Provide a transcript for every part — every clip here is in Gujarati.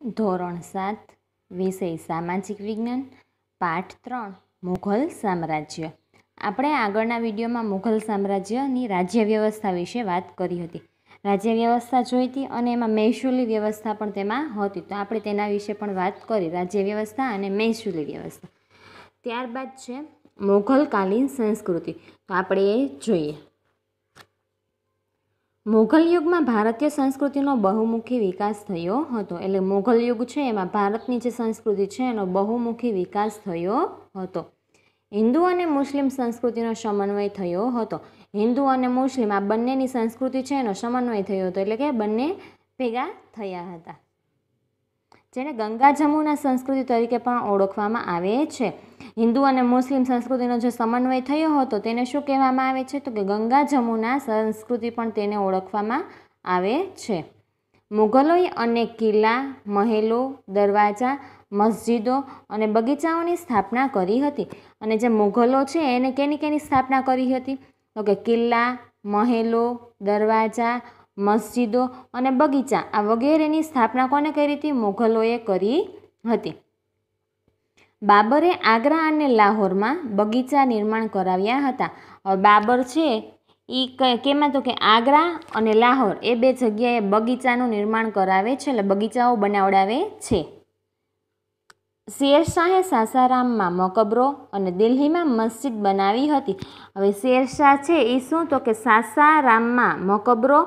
ધોરણ સાત વિષય સામાજિક વિજ્ઞાન પાઠ ત્રણ મુઘલ સામ્રાજ્ય આપણે આગળના વિડીયોમાં મુઘલ સામ્રાજ્યની રાજ્ય વ્યવસ્થા વિશે વાત કરી હતી રાજ્ય વ્યવસ્થા જોઈ હતી અને એમાં મહેસૂલી વ્યવસ્થા પણ તેમાં હતી તો આપણે તેના વિશે પણ વાત કરી રાજ્ય વ્યવસ્થા અને મહેસૂલી વ્યવસ્થા ત્યારબાદ છે મુઘલકાલીન સંસ્કૃતિ તો આપણે એ જોઈએ મોગલ યુગમાં ભારતીય સંસ્કૃતિનો બહુમુખી વિકાસ થયો હતો એટલે મોગલ યુગ છે એમાં ભારતની જે સંસ્કૃતિ છે એનો બહુમુખી વિકાસ થયો હતો હિન્દુ અને મુસ્લિમ સંસ્કૃતિનો સમન્વય થયો હતો હિન્દુ અને મુસ્લિમ આ બંનેની સંસ્કૃતિ છે એનો સમન્વય થયો હતો એટલે કે બંને ભેગા થયા હતા જેને ગંગા જમુના સંસ્કૃતિ તરીકે પણ ઓળખવામાં આવે છે હિન્દુ અને મુસ્લિમ સંસ્કૃતિનો જે સમન્વય થયો હતો તેને શું કહેવામાં આવે છે તો કે ગંગા જમુના સંસ્કૃતિ પણ તેને ઓળખવામાં આવે છે મુગલોએ અનેક કિલ્લા મહેલો દરવાજા મસ્જિદો અને બગીચાઓની સ્થાપના કરી હતી અને જે મુગલો છે એને કેની કેની સ્થાપના કરી હતી તો કે કિલ્લા મહેલો દરવાજા મસ્જિદો અને બગીચા આ વગેરેની સ્થાપના કોને કરી હતી મુઘલોએ કરી હતી બાબરે આગ્રા અને લાહોરમાં બગીચા નિર્માણ કરાવ્યા હતા હવે બાબર છે એ કેમાં તો કે આગ્રા અને લાહોર એ બે જગ્યાએ બગીચાનું નિર્માણ કરાવે છે એટલે બગીચાઓ બનાવડાવે છે શેરશાહે સાસારામમાં મકબરો અને દિલ્હીમાં મસ્જિદ બનાવી હતી હવે શેરશાહ છે એ શું તો કે સાસારામમાં મકબરો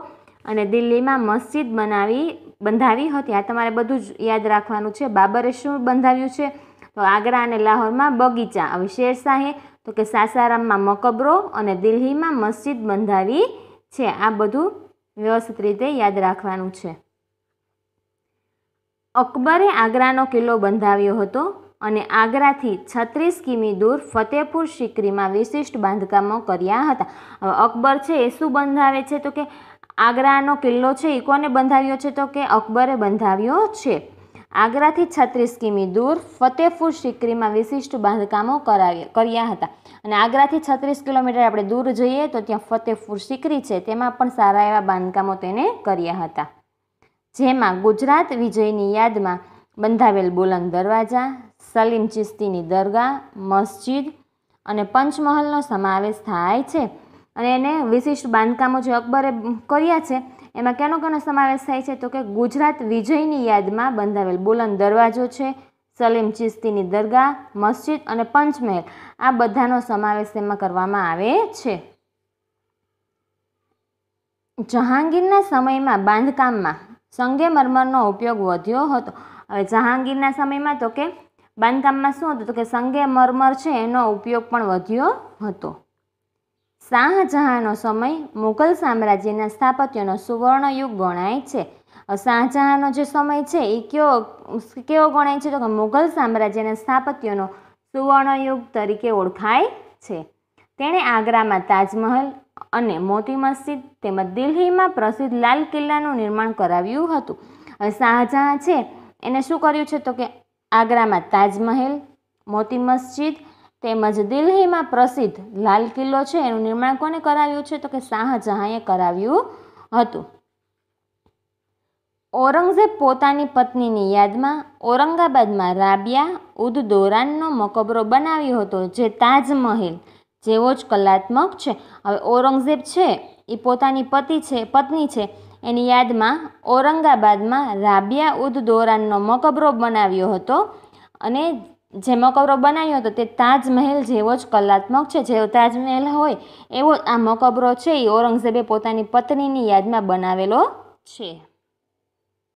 અને દિલ્હીમાં મસ્જિદ બનાવી બંધાવી હતી આ તમારે બધું જ યાદ રાખવાનું છે બાબરે શું બંધાવ્યું છે તો આગ્રા અને લાહોરમાં બગીચા હવે શેરશાહે તો કે સાસારામમાં મકબરો અને દિલ્હીમાં મસ્જિદ બંધાવી છે આ બધું વ્યવસ્થિત રીતે યાદ રાખવાનું છે અકબરે આગ્રાનો કિલ્લો બંધાવ્યો હતો અને આગ્રાથી છત્રીસ કિમી દૂર ફતેહપુર સિકરીમાં વિશિષ્ટ બાંધકામો કર્યા હતા હવે અકબર છે એ શું બંધાવે છે તો કે આગ્રાનો કિલ્લો છે એ કોને બંધાવ્યો છે તો કે અકબરે બંધાવ્યો છે આગ્રાથી છત્રીસ કિમી દૂર ફતેહપુર સિકરીમાં વિશિષ્ટ બાંધકામો કરાવ્યા કર્યા હતા અને આગ્રાથી છત્રીસ કિલોમીટર આપણે દૂર જઈએ તો ત્યાં ફતેહપુર સિકરી છે તેમાં પણ સારા એવા બાંધકામો તેને કર્યા હતા જેમાં ગુજરાત વિજયની યાદમાં બંધાવેલ બુલંદ દરવાજા સલીમ ચિસ્તીની દરગાહ મસ્જિદ અને પંચમહલનો સમાવેશ થાય છે અને એને વિશિષ્ટ બાંધકામો જે અકબરે કર્યા છે એમાં કેનો કેનો સમાવેશ થાય છે તો કે ગુજરાત વિજયની યાદમાં બંધાવેલ બુલંદ દરવાજો છે સલીમ ચિસ્તીની દરગાહ મસ્જિદ અને પંચમહેલ આ બધાનો સમાવેશ તેમાં કરવામાં આવે છે જહાંગીરના સમયમાં બાંધકામમાં સંગેમરમરનો ઉપયોગ વધ્યો હતો હવે જહાંગીરના સમયમાં તો કે બાંધકામમાં શું હતું તો કે સંગેમરમર છે એનો ઉપયોગ પણ વધ્યો હતો શાહજહાંનો સમય મુઘલ સામ્રાજ્યના સ્થાપત્યનો સુવર્ણ યુગ ગણાય છે શાહજહાંનો જે સમય છે એ કયો કેવો ગણાય છે તો કે મુઘલ સામ્રાજ્યના સ્થાપત્યનો સુવર્ણ યુગ તરીકે ઓળખાય છે તેણે આગ્રામાં તાજમહલ અને મોતી મસ્જિદ તેમજ દિલ્હીમાં પ્રસિદ્ધ લાલ કિલ્લાનું નિર્માણ કરાવ્યું હતું શાહજહાં છે એને શું કર્યું છે તો કે આગ્રામાં તાજમહેલ મોતી મસ્જિદ તેમજ દિલ્હીમાં પ્રસિદ્ધ લાલ કિલ્લો છે એનું નિર્માણ કોને કરાવ્યું છે તો કે શાહજહાંએ કરાવ્યું હતું ઔરંગઝેબ પોતાની પત્નીની યાદમાં ઔરંગાબાદમાં રાબિયા ઉદ દોરાનનો મકબરો બનાવ્યો હતો જે તાજમહેલ જેવો જ કલાત્મક છે હવે ઔરંગઝેબ છે એ પોતાની પતિ છે પત્ની છે એની યાદમાં ઔરંગાબાદમાં રાબિયા ઉદ દોરાનનો મકબરો બનાવ્યો હતો અને જે મકબરો બનાવ્યો હતો તે તાજમહેલ જેવો જ કલાત્મક છે જેવો તાજમહેલ હોય એવો આ મકબરો છે એ ઔરંગઝેબે પોતાની પત્નીની યાદમાં બનાવેલો છે